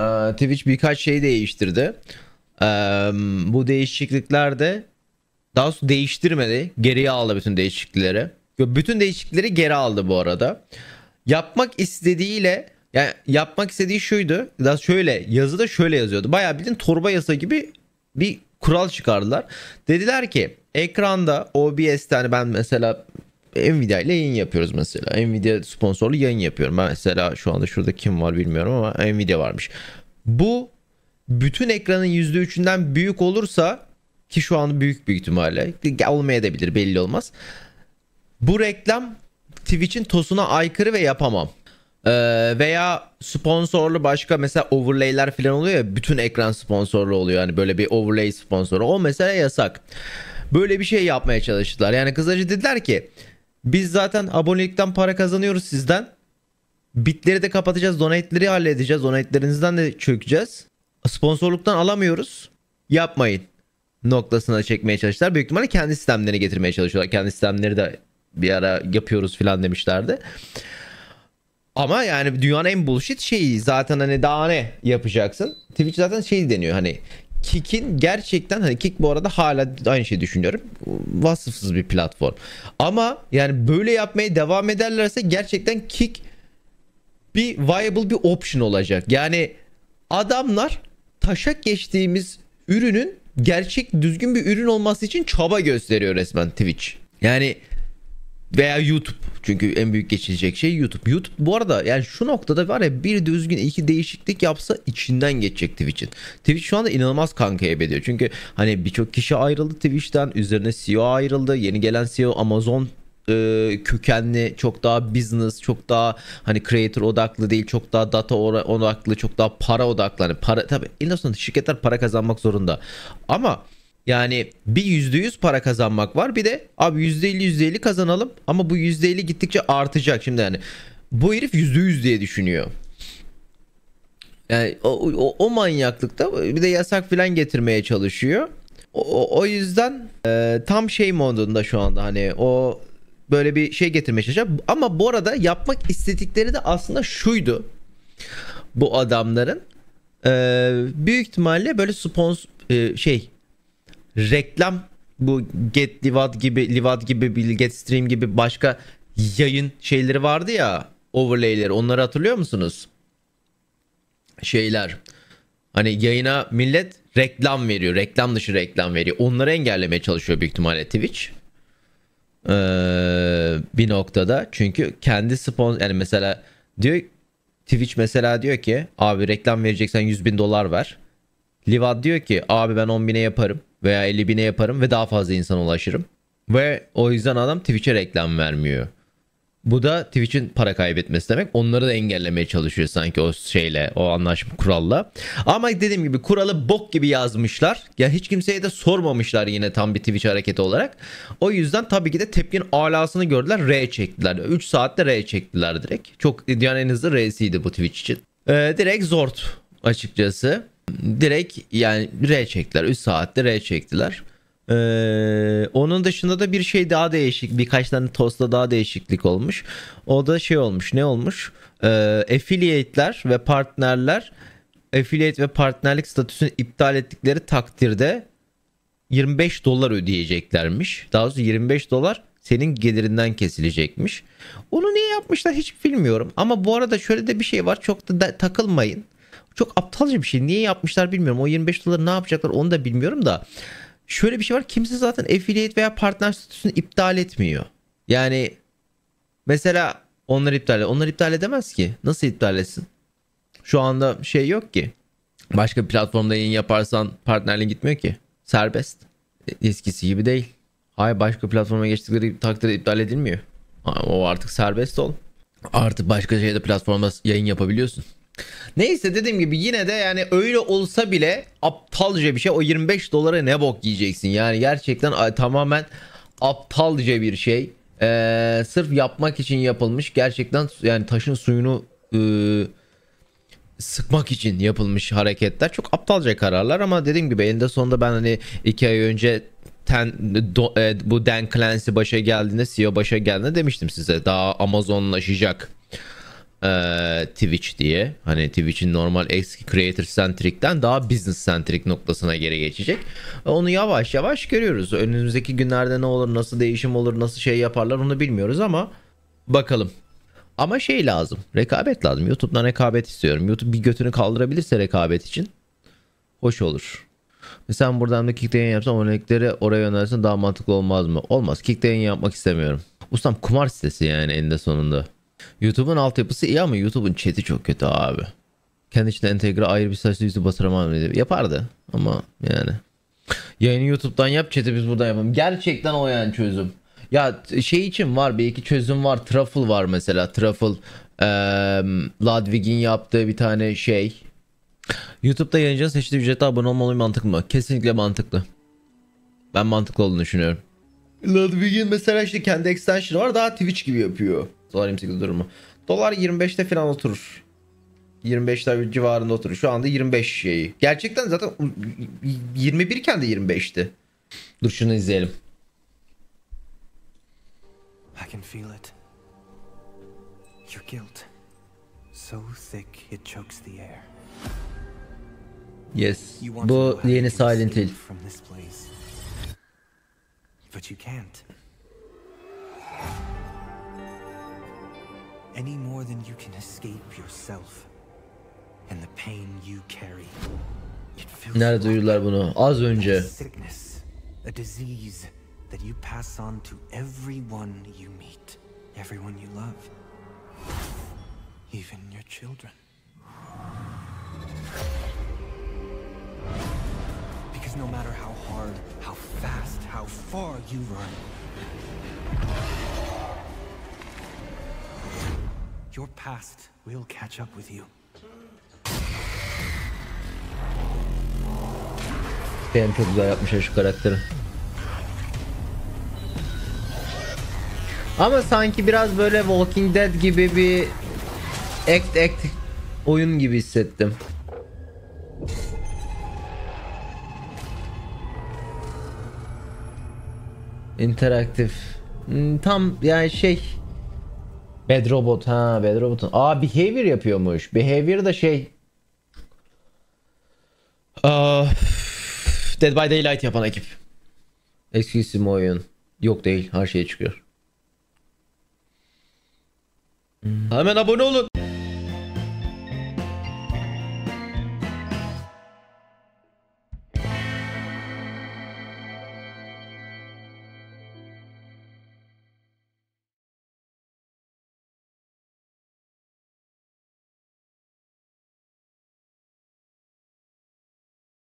Ee, Twitch birkaç şey değiştirdi. Ee, bu değişiklikler de daha sonra değiştirmedi. Geriye aldı bütün değişiklikleri. Bütün değişiklikleri geri aldı bu arada. Yapmak istediğiyle yani yapmak istediği şuydu. Daha şöyle yazıda şöyle yazıyordu. Bayağı bildiğin torba yasa gibi bir kural çıkardılar. Dediler ki ekranda OBS'ten ben mesela Nvidia ile yayın yapıyoruz mesela. Nvidia sponsorlu yayın yapıyorum. mesela şu anda şurada kim var bilmiyorum ama Nvidia varmış. Bu bütün ekranın %3'ünden büyük olursa ki şu an büyük büyük ihtimalle olmayabilir belli olmaz. Bu reklam Twitch'in tosuna aykırı ve yapamam. Ee, veya sponsorlu başka mesela overlay'ler falan oluyor ya bütün ekran sponsorlu oluyor yani böyle bir overlay sponsoru o mesela yasak. Böyle bir şey yapmaya çalıştılar. Yani kısaca dediler ki biz zaten abonelikten para kazanıyoruz sizden. Bitleri de kapatacağız. Donate'leri halledeceğiz. Donate'lerinizden de çökeceğiz. Sponsorluktan alamıyoruz. Yapmayın. Noktasına çekmeye çalıştılar. Büyük ihtimalle kendi sistemlerini getirmeye çalışıyorlar. Kendi sistemleri de bir ara yapıyoruz filan demişlerdi. Ama yani dünyanın en bullshit şeyi zaten hani daha ne yapacaksın? Twitch zaten şey deniyor hani Kick'in gerçekten hani Kick bu arada hala aynı şey düşünüyorum. Vasıfsız bir platform. Ama yani böyle yapmaya devam ederlerse gerçekten Kick bir viable bir option olacak. Yani adamlar taşak geçtiğimiz ürünün gerçek düzgün bir ürün olması için çaba gösteriyor resmen Twitch. Yani veya YouTube çünkü en büyük geçilecek şey YouTube. YouTube bu arada yani şu noktada var ya bir düzgün iki değişiklik yapsa içinden geçecek Twitch'in. Twitch şu anda inanılmaz kanka ediyor. Çünkü hani birçok kişi ayrıldı Twitch'ten. Üzerine CEO ayrıldı. Yeni gelen CEO Amazon e, kökenli çok daha business çok daha hani creator odaklı değil çok daha data odaklı çok daha para odaklı hani para tabi en azından şirketler para kazanmak zorunda ama yani bir yüzde yüz para kazanmak var. Bir de abi yüzde elli yüzde elli kazanalım. Ama bu yüzde elli gittikçe artacak. Şimdi yani bu herif yüzde yüz diye düşünüyor. Yani o, o, o manyaklıkta bir de yasak filan getirmeye çalışıyor. O, o yüzden e, tam şey modunda şu anda hani o böyle bir şey getirmeye çalışıyor. Ama bu arada yapmak istedikleri de aslında şuydu. Bu adamların e, büyük ihtimalle böyle sponsor e, şey reklam bu Get Livad gibi Livad gibi GetStream gibi başka yayın şeyleri vardı ya overlayleri onları hatırlıyor musunuz? Şeyler hani yayına millet reklam veriyor reklam dışı reklam veriyor onları engellemeye çalışıyor büyük ihtimalle Twitch. Ee, bir noktada çünkü kendi sponsor yani mesela diyor Twitch mesela diyor ki abi reklam vereceksen 100 bin dolar ver. Livad diyor ki abi ben 10 bine yaparım veya 50 bine yaparım ve daha fazla insana ulaşırım. Ve o yüzden adam Twitch'e reklam vermiyor. Bu da Twitch'in para kaybetmesi demek. Onları da engellemeye çalışıyor sanki o şeyle, o anlaşma kuralla. Ama dediğim gibi kuralı bok gibi yazmışlar. Ya hiç kimseye de sormamışlar yine tam bir Twitch hareketi olarak. O yüzden tabii ki de tepkin alasını gördüler. R çektiler. 3 saatte R çektiler direkt. Çok yani en hızlı R'siydi bu Twitch için. Ee, direkt zort açıkçası direkt yani R çektiler. 3 saatte R çektiler. Ee, onun dışında da bir şey daha değişik birkaç tane tosta daha değişiklik olmuş. O da şey olmuş ne olmuş? Ee, affiliate'ler ve partnerler affiliate ve partnerlik statüsünü iptal ettikleri takdirde 25 dolar ödeyeceklermiş. Daha doğrusu 25 dolar senin gelirinden kesilecekmiş. Onu niye yapmışlar hiç bilmiyorum. Ama bu arada şöyle de bir şey var. Çok da, da takılmayın. Çok aptalca bir şey. Niye yapmışlar bilmiyorum. O 25 doları ne yapacaklar onu da bilmiyorum da. Şöyle bir şey var. Kimse zaten affiliate veya partner statüsünü iptal etmiyor. Yani mesela onları iptal eder. Onları iptal edemez ki. Nasıl iptal etsin? Şu anda şey yok ki. Başka bir platformda yayın yaparsan partnerliğin gitmiyor ki. Serbest. E, eskisi gibi değil. Hayır başka platforma geçtikleri takdirde iptal edilmiyor. O artık serbest ol. Artık başka şeyde platformda yayın yapabiliyorsun. Neyse dediğim gibi yine de yani öyle olsa bile aptalca bir şey. O 25 dolara ne bok yiyeceksin? Yani gerçekten tamamen aptalca bir şey. Ee, sırf yapmak için yapılmış. Gerçekten yani taşın suyunu e, sıkmak için yapılmış hareketler. Çok aptalca kararlar ama dediğim gibi eninde sonunda ben hani iki ay önce ten, do, e, bu Dan Clancy başa geldiğinde CEO başa geldiğinde demiştim size daha Amazonlaşacak e, Twitch diye. Hani Twitch'in normal eski creator centric'ten daha business centric noktasına geri geçecek. E, onu yavaş yavaş görüyoruz. Önümüzdeki günlerde ne olur, nasıl değişim olur, nasıl şey yaparlar onu bilmiyoruz ama bakalım. Ama şey lazım. Rekabet lazım. YouTube'dan rekabet istiyorum. YouTube bir götünü kaldırabilirse rekabet için hoş olur. E, sen buradan da kick yayın yapsan örnekleri oraya yönelsin daha mantıklı olmaz mı? Olmaz. Kick yayın yapmak istemiyorum. Ustam kumar sitesi yani eninde sonunda. YouTube'un altyapısı iyi ama YouTube'un chat'i çok kötü abi. Kendi içinde entegre ayrı bir saçlı yüzü batıramam dedi. Yapardı ama yani. Yayını YouTube'dan yap chat'i biz buradan yapalım. Gerçekten o yani çözüm. Ya şey için var bir iki çözüm var. Truffle var mesela. Truffle ee, Ludwig'in yaptığı bir tane şey. YouTube'da yayıncının seçtiği ücrete abone olmalı mantıklı mı? Kesinlikle mantıklı. Ben mantıklı olduğunu düşünüyorum. Ludwig'in mesela işte kendi extension var daha Twitch gibi yapıyor. Dolar 28 durumu. Dolar 25'te falan oturur. 25'ler civarında oturur. Şu anda 25 şeyi. Gerçekten zaten 21 iken de 25'ti. Dur şunu izleyelim. I can feel it. Your guilt. So thick it chokes the air. Yes. Bu yeni Silent Hill. But you can't. any more than you can escape yourself and the pain you carry. Nerede duyurlar bunu? Az önce. Sickness, a disease that you pass on to everyone you meet, everyone you love, even your children. Because no matter how hard, how fast, how far you run, Your past will catch up with you. Ben çok güzel yapmışlar şu karakteri. Ama sanki biraz böyle Walking Dead gibi bir act act oyun gibi hissettim. interaktif. Hmm, tam yani şey Bad Robot ha Bad Robot'un. Aa Behavior yapıyormuş. Behavior da şey. Uh, Dead by Daylight yapan ekip. Eskisi mi oyun? Yok değil. Her şeye çıkıyor. Hmm. Hemen abone olun.